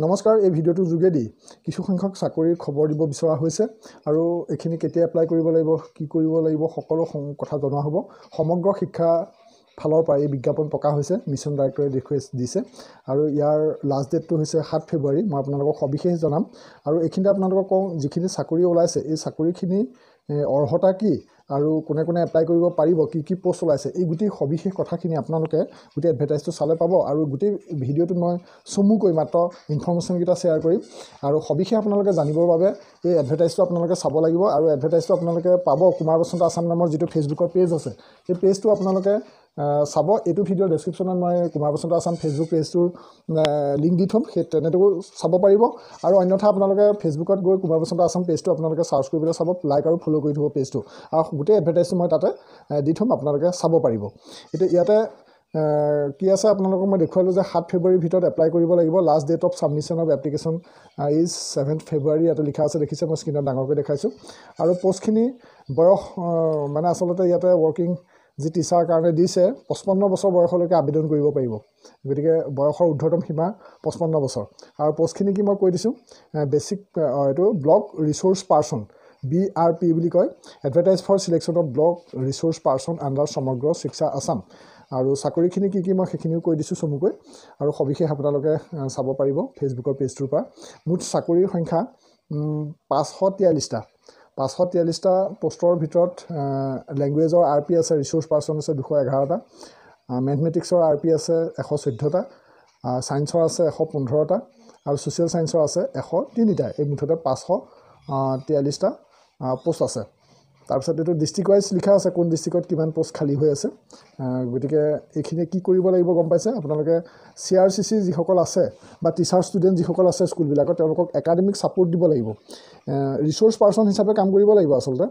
নমস্কাৰ এই ভিডিঅ'টোৰ যোগেদি কিছুসংখ্যক চাকৰিৰ খবৰ দিব বিচৰা হৈছে আৰু এইখিনি কেতিয়া এপ্লাই কৰিব লাগিব কি কৰিব লাগিব সকলো কথা জনোৱা হ'ব সমগ্ৰ শিক্ষা ফালৰ পৰা এই বিজ্ঞাপন প্ৰকাশ হৈছে মিছন ডাইৰেক্টৰে দেখুৱাই দিছে আৰু ইয়াৰ লাষ্ট ডেটটো হৈছে সাত ফেব্ৰুৱাৰী মই আপোনালোকক সবিশেষ জনাম আৰু এইখিনিতে আপোনালোকক কওঁ যিখিনি চাকৰি ওলাইছে এই চাকৰিখিনি অৰ্হতা কি আৰু কোনে কোনে এপ্লাই কৰিব পাৰিব কি কি পোষ্ট ওলাইছে এই গোটেই সবিশেষ কথাখিনি আপোনালোকে গোটেই এডভাৰটাইজটো চালে পাব আৰু গোটেই ভিডিঅ'টোত মই চমুকৈ মাত্ৰ ইনফৰ্মেশ্যনকেইটা শ্বেয়াৰ কৰিম আৰু সবিশেষ আপোনালোকে জানিবৰ বাবে এই এডভাৰটাইজটো আপোনালোকে চাব লাগিব আৰু এডভাৰটাইজটো আপোনালোকে পাব কুমাৰ বসন্ত আছাম নামৰ যিটো ফেচবুকৰ পেজ আছে সেই পেজটো আপোনালোকে চাব এইটো ভিডিঅ' ডেছক্ৰিপশ্যনত মই কুমাৰ বসন্ত আছাম ফেচবুক পেজটোৰ লিংক দি থ'ম সেই তেনেটো চাব পাৰিব আৰু অন্যথা আপোনালোকে ফেচবুকত গৈ কুমাৰ বসন্ত আছাম পেজটো আপোনালোকে চাৰ্চ কৰি পেলাই চাব লাইক আৰু ফ'ল' কৰি থ'ব পেজটো আৰু গোটেই এডভাৰটাইজটো মই তাতে দি থ'ম আপোনালোকে চাব পাৰিব এতিয়া ইয়াতে কি আছে আপোনালোকক মই দেখুৱালোঁ যে সাত ফেব্ৰুৱাৰীৰ ভিতৰত এপ্লাই কৰিব লাগিব last date of submission of application is seven February ইয়াতে লিখা আছে দেখিছে মই স্ক্ৰীণত ডাঙৰকৈ দেখাইছোঁ আৰু পষ্টখিনি বয়স মানে আচলতে ইয়াতে ৱৰ্কিং যি টিচাৰ কাৰণে দিছে পঁচপন্ন বছৰ বয়সলৈকে আবেদন কৰিব পাৰিব গতিকে বয়সৰ উৰ্ধতম সীমা পঁচপন্ন বছৰ আৰু পষ্টখিনি কি মই কৈ দিছোঁ বেচিক এইটো block research person B R P বুলি কয় advertise for selection of block research person under Samagra Shiksha Assam আৰু চাকৰিখিনি কি কি মই সেইখিনিও কৈ দিছোঁ চমুকৈ আৰু সবিশেষ আপোনালোকে চাব পাৰিব ফেচবুকৰ পেজটোৰ পৰা মুঠ চাকৰিৰ সংখ্যা পাঁচশ তিয়াল্লিছটা পাঁচশ তিয়াল্লিছটা পষ্টৰ ভিতৰত লেংগুৱেজৰ আৰ পি আছে ৰিচৰ্চ পাৰ্চন আছে দুশ এঘাৰটা মেথমেটিক্সৰ আৰ পি আছে এশ চৈধ্যটা ছায়েন্সৰ আছে এশ পোন্ধৰটা আৰু ছ'চিয়েল ছায়েন্সৰ আছে এশ তিনিটা এই মুঠতে পাঁচশ তিয়াল্লিছটা পোষ্ট আছে তাৰপিছত এইটো ডিষ্ট্ৰিক্ট ৱাইজ লিখা আছে কোন ডিষ্ট্ৰিক্টত কিমান প'ষ্ট খালী হৈ আছে গতিকে এইখিনিয়ে কি কৰিব লাগিব গম পাইছে আপোনালোকে চি আৰ চি চি যিসকল আছে বা টিচাৰ ষ্টুডেণ্ট যিসকল আছে স্কুলবিলাকত তেওঁলোকক একাডেমিক ছাপৰ্ট দিব লাগিব ৰিচৰ্চ পাৰ্চন হিচাপে কাম কৰিব লাগিব আচলতে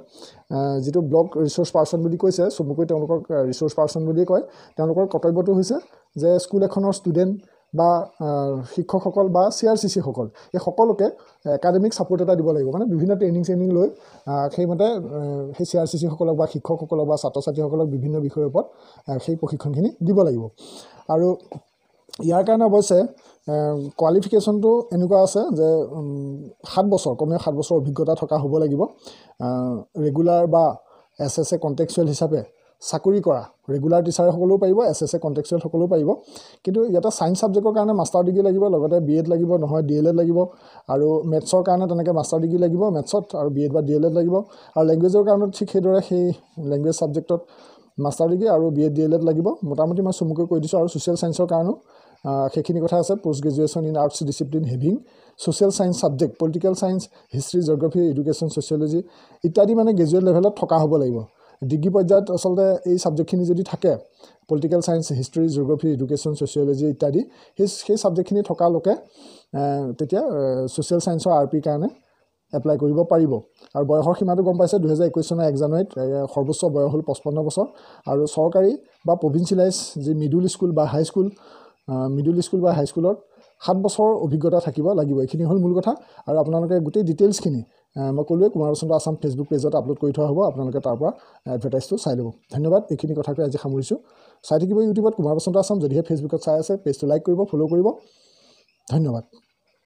যিটো ব্লক ৰিচৰ্চ পাৰ্চন বুলি কৈছে চমুকৈ তেওঁলোকক ৰিচৰ্চ পাৰ্চন বুলিয়ে কয় তেওঁলোকৰ কৰ্তব্যটো হৈছে যে স্কুল এখনৰ ষ্টুডেণ্ট বা শিক্ষকসকল বা চি আৰ চি চিসকল এই সকলোকে একাডেমিক ছাপৰ্ট এটা দিব লাগিব মানে বিভিন্ন ট্ৰেইনিং চেইনিং লৈ সেইমতে সেই চি আৰ চি চিসকলক বা শিক্ষকসকলক বা ছাত্ৰ ছাত্ৰীসকলক বিভিন্ন বিষয়ৰ ওপৰত সেই প্ৰশিক্ষণখিনি দিব লাগিব আৰু ইয়াৰ কাৰণে অৱশ্যে কোৱালিফিকেশ্যনটো এনেকুৱা আছে যে সাত বছৰ কমেও সাত বছৰ অভিজ্ঞতা থকা হ'ব লাগিব ৰেগুলাৰ বা এছ এছ এ কণ্টেকচুৱেল হিচাপে চাকৰি কৰা ৰেগুলাৰ টিচাৰসকলেও পাৰিব এছ এছ এ কণ্টেকচুৱেলসকলেও পাৰিব কিন্তু ইয়াতে ছায়েঞ্চ ছাবজেক্টৰ কাৰণে মাষ্টাৰ ডিগ্ৰী লাগিব লগতে বি এড লাগিব নহয় ডি এল এড লাগিব আৰু মেথছৰ কাৰণে তেনেকৈ মাষ্টাৰ ডিগ্ৰী লাগিব মেথছত আৰু বি এড বা ডি এল এড লাগিব আৰু লেংগুৱেজৰ কাৰণে ঠিক সেইদৰে সেই লেংগুৱেজ ছাবজেক্টত মাষ্টাৰ ডিগ্ৰী আৰু B Ed D El Ed লাগিব মোটামুটি মই চমুকৈ কৈ দিছোঁ আৰু ছ'চিয়েল ছায়েঞ্চৰ কাৰণেও সেইখিনি কথা আছে post graduation in arts discipline having social science subject political science history geography education sociology ইত্যাদি মানে গ্ৰেজুৱেট লেভেলত থকা হ'ব লাগিব ডিগ্ৰী পৰ্যায়ত আচলতে এই ছাবজেক্টখিনি যদি থাকে political science history geography education sociology ইত্যাদি সেই সেই ছাবজেক্টখিনি থকা লোকে তেতিয়া ছ'চিয়েল ছায়েন্সৰ আৰ পিৰ কাৰণে এপ্লাই কৰিব পাৰিব আৰু বয়সৰ সীমাটো গম পাইছে দুহেজাৰ একৈছ চনৰ এক জানুৱাৰীত সৰ্বোচ্চ বয়স হ'ল পঁচপন্ন বছৰ আৰু চৰকাৰী বা প্ৰভিন্সিয়েলাইজ যি মিডিল স্কুল বা হাইস্কুল মিডিল স্কুল বা হাইস্কুলত সাত বছৰ অভিজ্ঞতা থাকিব লাগিব এইখিনি হ'ল মূল কথা আৰু আপোনালোকে গোটেই ডিটেইলছখিনি মই ক'লোৱে কুমাৰ বসন্ত আছাম ফেচবুক পেজত আপলোড কৰি থোৱা হ'ব আপোনালোকে তাৰ পৰা এডভাৰটাইজটো চাই ল'ব ধন্যবাদ এইখিনি কথাকে আজি সামৰিছোঁ চাই থাকিব ইউটিউবত কুমাৰ বসন্ত আছাম যদিহে ফেচবুকত চাই আছে পেজটো লাইক কৰিব ফ'ল' কৰিব ধন্যবাদ